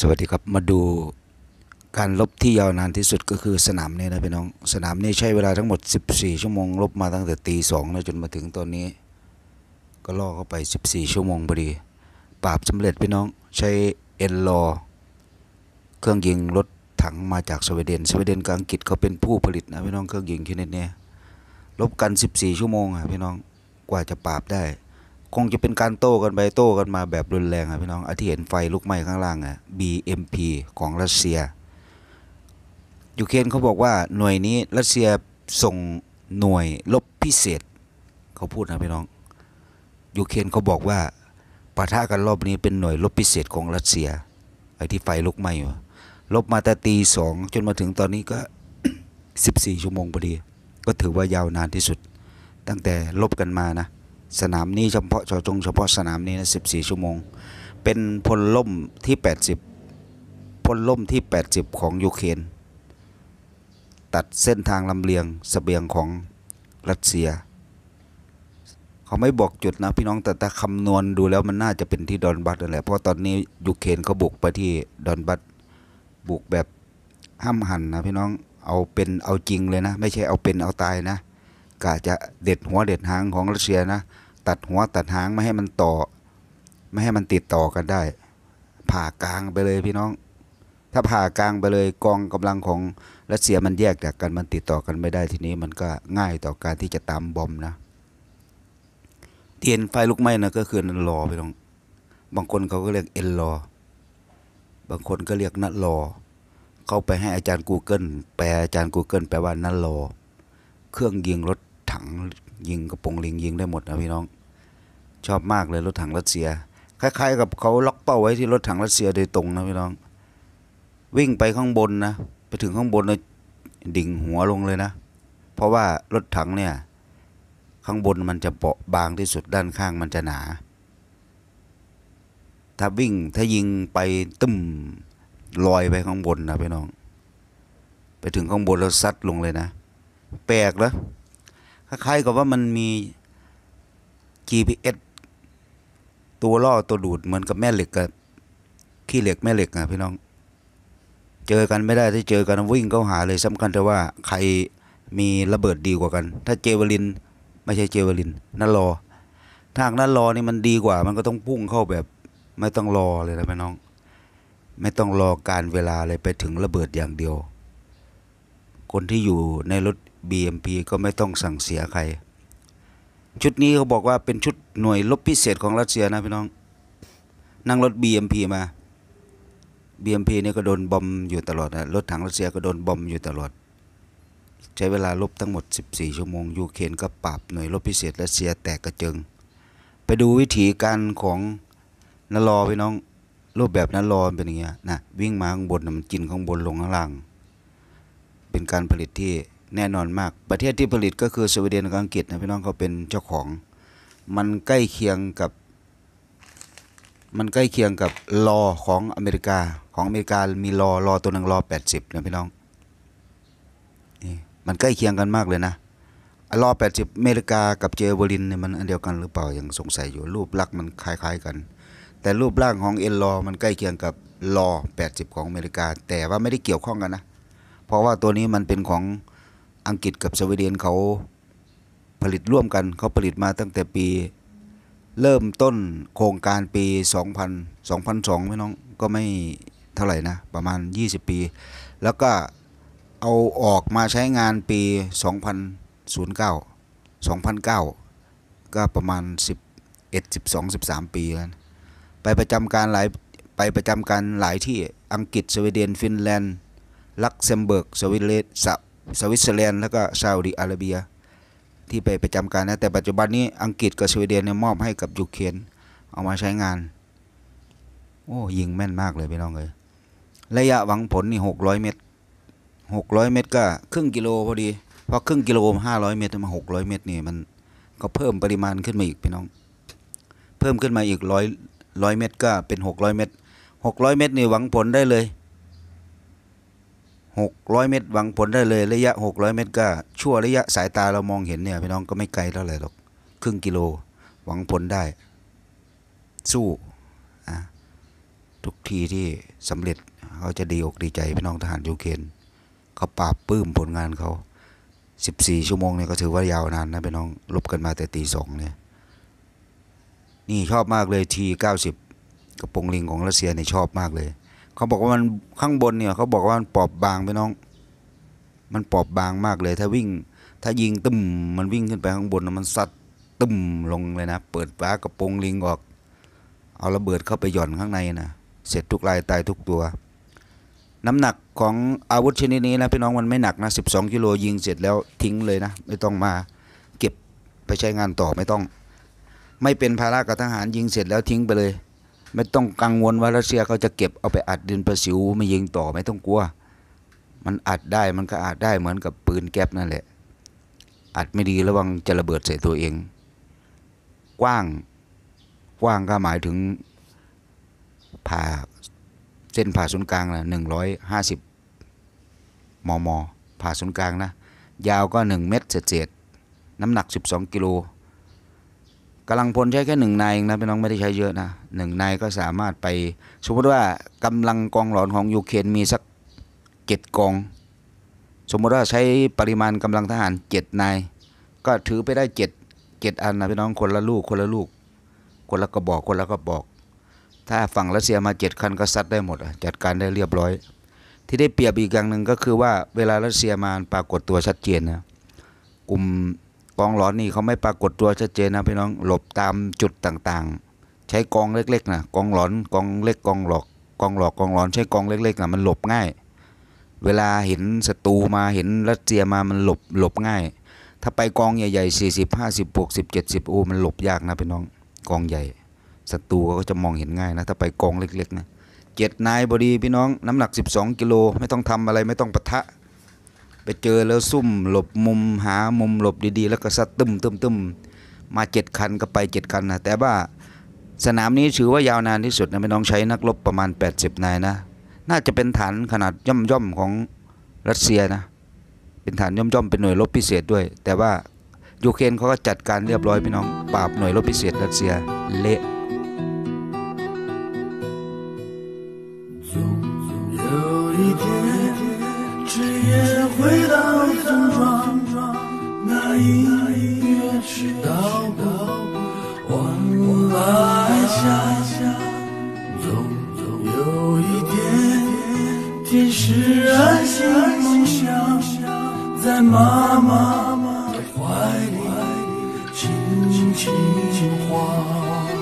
สวัสดีครับมาดูการลบที่ยาวนานที่สุดก็คือสนามนี้นะพี่น้องสนามนี้ใช้เวลาทั้งหมด 14 ชั่วโมงลบมาตั้งแต่ตีสองนะจนมาถึงตอนนี้ ก็ล่อเข้าไป 14 ชั่วโมงพอดี ปราบสำเร็จพี่น้องใช้เอ็นลอ เครื่องยิงรถถังมาจากสวีเดน สวีเดนกับอังกฤษเขาเป็นผู้ผลิต นะพี่น้องเครื่องยิงชนิดนี้ ลบกัน 14 ชั่วโมงอ่ะพี่น้องกว่าจะปราบได้คงจะเป็นการโต้กันไป โต้กันมาแบบรุนแรงครับพี่น้องอที่เห็นไฟลุกไหม้ข้างล่างอ่ะ BMP ของรัสเซีย ยูเครนเขาบอกว่าหน่วยนี้รัสเซียส่งหน่วยลบพิเศษ เขาพูดนะพี่น้อง ยูเครนเขาบอกว่าปะทะกันรอบนี้เป็นหน่วยลบพิเศษของรัสเซีย ไอ้ที่ไฟลุกไหม้อยู่ลบมาแต่ตีสอง จนมาถึงตอนนี้ก็ 14 ชั่วโมงพอดี ก็ถือว่ายาวนานที่สุดตั้งแต่ลบกันมานะสนามนี้เฉพาะเจาะจงเฉพาะสนามนี้นะี่ชั่วโมง เป็นพลล่มที่แปดสิบพลล่มที่แปดสิบของยูเครนตัดเส้นทางลำเลียงสเสบียงของรัสเซียเขาไม่บอกจุดนะพี่น้องแต่ถ้าคำนวณดูแล้วมันน่าจะเป็นที่ดอนบัตนั่นแหละเพราะตอนนี้ยูเครนเขาบุกไปที่ดอนบัตบุกแบบห้ามหันนะพี่น้องเอาเป็นเอาจริงเลยนะไม่ใช่เอาเป็นเอาตายนะกะจะเด็ดหัวเด็ดหางของรัสเซียนะตัดหัวตัดหางไม่ให้มันต่อ ไม่ให้มันติดต่อกันได้ ผ่ากลางไปเลยพี่น้อง ถ้าผ่ากลางไปเลยกองกำลังของรัสเซียมันแยกจากกันมันติดต่อกันไม่ได้ทีนี้มันก็ง่ายต่อการที่จะตามบอมนะ เตียนไฟลุกไหม้นะก็คือนันรอพี่น้องบางคนเขาก็เรียกเอ็นรอบางคนก็เรียกนัดรอเข้าไปให้อาจารย์ Google แปลอาจารย์ Google แปลว่านัดรอเครื่องยิงรถถังยิงกระปงลิงยิงได้หมดนะพี่น้อง ชอบมากเลยรถถังรัสเซีย คล้าย ๆ กับเขาล็อกเป้าไว้ที่รถถังรัสเซียโดยตรงนะพี่น้อง วิ่งไปข้างบนนะไปถึงข้างบนนะดิ่งหัวลงเลยนะเพราะว่ารถถังเนี่ย ข้างบนมันจะเปาะบางที่สุดด้านข้างมันจะหนา ถ้าวิ่งถ้ายิงไปตึมลอยไปข้างบนนะพี่น้อง ไปถึงข้างบนแล้วซัดลงเลยนะ แปลกนะคล้ายๆกับว่ามันมี GPS ตัวล่อตัวดูดเหมือนกับแม่เหล็กกับขี้เหล็กแม่เหล็กนะพี่น้อง เจอกันไม่ได้ถ้าเจอกันวิ่งเข้าหาเลย สำคัญแต่ว่าใครมีระเบิดดีกว่ากัน ถ้าเจวลิน ไม่ใช่เจวลินนั่นรอถ้าหากนั่นรอนี่มันดีกว่า มันก็ต้องพุ่งเข้าแบบ ไม่ต้องรอเลยนะพี่น้อง ไม่ต้องรอการเวลาเลยไปถึงระเบิดอย่างเดียว คนที่อยู่ในรถ BMP ก็ไม่ต้องสั่งเสียใคร ชุดนี้เขาบอกว่า เป็นชุดหน่วยลบพิเศษของรัสเซียนะพี่น้องนั่งรถ BMP มา BMP เนี่ยก็โดนบอมอยู่ตลอดนะรถถังรัสเซียก็โดนบอมอยู่ตลอด ใช้เวลาลบทั้งหมด14ชั่วโมง ยูเครนก็ปราบหน่วยลบพิเศษรัสเซียแตกกระเจิงไปดูวิธีการของนรอพี่น้อง รูปแบบนลรอเป็นอย่างเงี้ยนะ วิ่งมาข้างบนมันกินข้างบนลงข้างล่าง เป็นการผลิตที่แน่นอนมาก ประเทศที่ผลิตก็คือสวีเดนกับอังกฤษนะพี่น้องเขาเป็นเจ้าของ มันใกล้เคียงกับ มันใกล้เคียงกับรอของอเมริกา ของอเมริกามีรอรอตัวหนึ่งรอ80นะพี่น้อง นี่มันใกล้เคียงกันมากเลยนะรอ80อเมริกากับเจเวอรินเนี่ยมันอันเดียวกันหรือเปล่ายังสงสัยอยู่รูปลักษณ์มันคล้ายๆ กัน แต่รูปร่างของเอ็นรอมันใกล้เคียงกับรอ80 ของอเมริกา แต่ว่าไม่ได้เกี่ยวข้องกันนะ เพราะว่าตัวนี้มันเป็นของอังกฤษกับสวีเดนเขาผลิตร่วมกัน เขาผลิตมาตั้งแต่ปีเริ่มต้นโครงการปี 2000 2002ไม่น้องก็ไม่เท่าไหร่นะ ประมาณ 20 ปี แล้วก็เอาออกมาใช้งานปี 2009 2009 ก็ประมาณ 11 12 13 ปีแล้วไปประจำการหลาย ไปประจำการหลายที่อังกฤษสวีเดนฟินแลนด์ ลักเซมเบิร์ก สวิตเซอร์สวิตเซอร์แลนด์แล้วก็ซาอุดิอาระเบีย ที่ไปประจำการนะ แต่ปัจจุบันนี้อังกฤษกับสวีเดนเนี่ยมอบให้กับยูเครนเอามาใช้งาน โอ้ยิงแม่นมากเลยพี่น้องเลยระยะหวังผลนี่หกร้อยเมตรหกร้อยเมตรก็ครึ่งกิโลพอดีพอครึ่งกิโลห้าร้อยเมตรมาหกร้อยเมตรนี่มัน ก็เพิ่มปริมาณขึ้นมาอีกพี่น้อง เพิ่มขึ้นมาอีกร้อยร้อยเมตรก็เป็นหกร้อยเมตรหกร้อยเมตรนี่หวังผลได้เลย600 เมตรหวังผลได้เลยระยะ 600 เมตรก็ชั่วระยะสายตาเรามองเห็นเนี่ย พี่น้องก็ไม่ไกลเท่าไหร่หรอกครึ่งกิโลหวังผลได้ สู้ ทุกทีที่สำเร็จเขาจะดีอกดีใจพี่น้องทหารยูเครนเขาปราบปื้มผลงานเขา 14 ชั่วโมงเนี่ย ก็ถือว่ายาวนานนะ พี่น้องลบกันมาแต่ตีสองเนี่ย นี่ชอบมากเลยที90กระโปรงลิงของรัสเซียเนี่ยชอบมากเลยเขาบอกว่ามันข้างบนเนี่ย เขาบอกว่ามันปอบบางไปน้อง มันปอบบางมากเลย ถ้าวิ่งถ้ายิงตึมมันวิ่งขึ้นไปข้างบนมันซัดตึมลงเลยนะ เปิดฟ้ากระโปรงลิงออก เอาระเบิดเข้าไปหย่อนข้างในนะเสร็จทุกลายตายทุกตัว น้ำหนักของอาวุธชนิดนี้นะพี่น้องมันไม่หนักนะ12กิโลยิงเสร็จแล้วทิ้งเลยนะไม่ต้องมาเก็บไปใช้งานต่อไม่ต้องไม่เป็นภาระกับทหารยิงเสร็จแล้วทิ้งไปเลยไม่ต้องกังวลว่ารัสเซียเขาจะเก็บเอาไปอัดดินประสิว ไม่ยิงต่อไม่ต้องกลัว มันอัดได้มันก็อัดได้เหมือนกับปืนแก๊ปนั่นแหละอัดไม่ดีระวังจะระเบิดใส่ตัวเอง กว้างกว้างก็หมายถึงผ่าเส้นผ่าศูนย์กลางนะหนึ่งร้อยห้าสิบมมผ่าศูนย์กลางนะ ยาวก็หนึ่งเมตรเศษน้ำหนักสิบสองกิโลกำลังพลใช้แค่หนึ่งนายเองนะพี่น้องไม่ได้ใช้เยอะนะหนึ่งนายก็สามารถไป สมมติว่ากำลังกองหลอนของยูเครนมีสักเจ็ดกอง สมมติว่าใช้ปริมาณกำลังทหารเจ็ดนายก็ถือไปได้เจ็ดเจ็ดอันนะพี่น้องคนละลูกคนละลูก คนละกระบอกคนละกระบอก ถ้าฝั่งรัสเซียมาเจ็ดคันก็ซัดได้หมด จัดการได้เรียบร้อย ที่ได้เปรียบอีกอย่างหนึ่งก็คือว่าเวลารัสเซียมาปรากฏตัวชัดเจนนะกลุ่มองหลอนนี่เขาไม่ปรากฏตัวชัดเจนนะ พี่น้องหลบตามจุดต่างๆ ใช้กองเล็กๆนะกองหลอนกองเล็กกองหลอกกองหลอกกองหลอนใช้กองเล็กๆนะมันหลบง่าย เวลาเห็นศัตรูมาเห็นรัสเซียมามันหลบหลบง่าย ถ้าไปกองใหญ่ๆ 40 50 60 70โอ้มันหลบยากนะพี่น้องกองใหญ่ศัตรูก็จะมองเห็นง่ายนะถ้าไปกองเล็กๆนะเจ็ดนายบดีพี่น้องน้ำหนัก12 กิโลไม่ต้องทำอะไรไม่ต้องปะทะไปเจอแล้วซุ่มหลบมุมหามุมหลบดีๆ แล้วก็ซัดตึมตึมตึมมาเจ็ดคันก็ไปเจ็ดคันนะแต่ว่าสนามนี้ถือว่ายาวนานที่สุดนะไม่น้องใช้นักรบประมาณ 80นายนะ น่าจะเป็นฐานขนาดย่อมย่อมของรัสเซียนะเป็นฐานย่อมย่อมเป็นหน่วยรบพิเศษด้วย แต่ว่ายูเครนเขาก็จัดการเรียบร้อยพี่น้องปราบหน่วยรบพิเศษ รัสเซียเละ有音乐曲调，晚来家乡，总总有一点点甜食安梦想，在妈妈的怀里轻轻轻晃。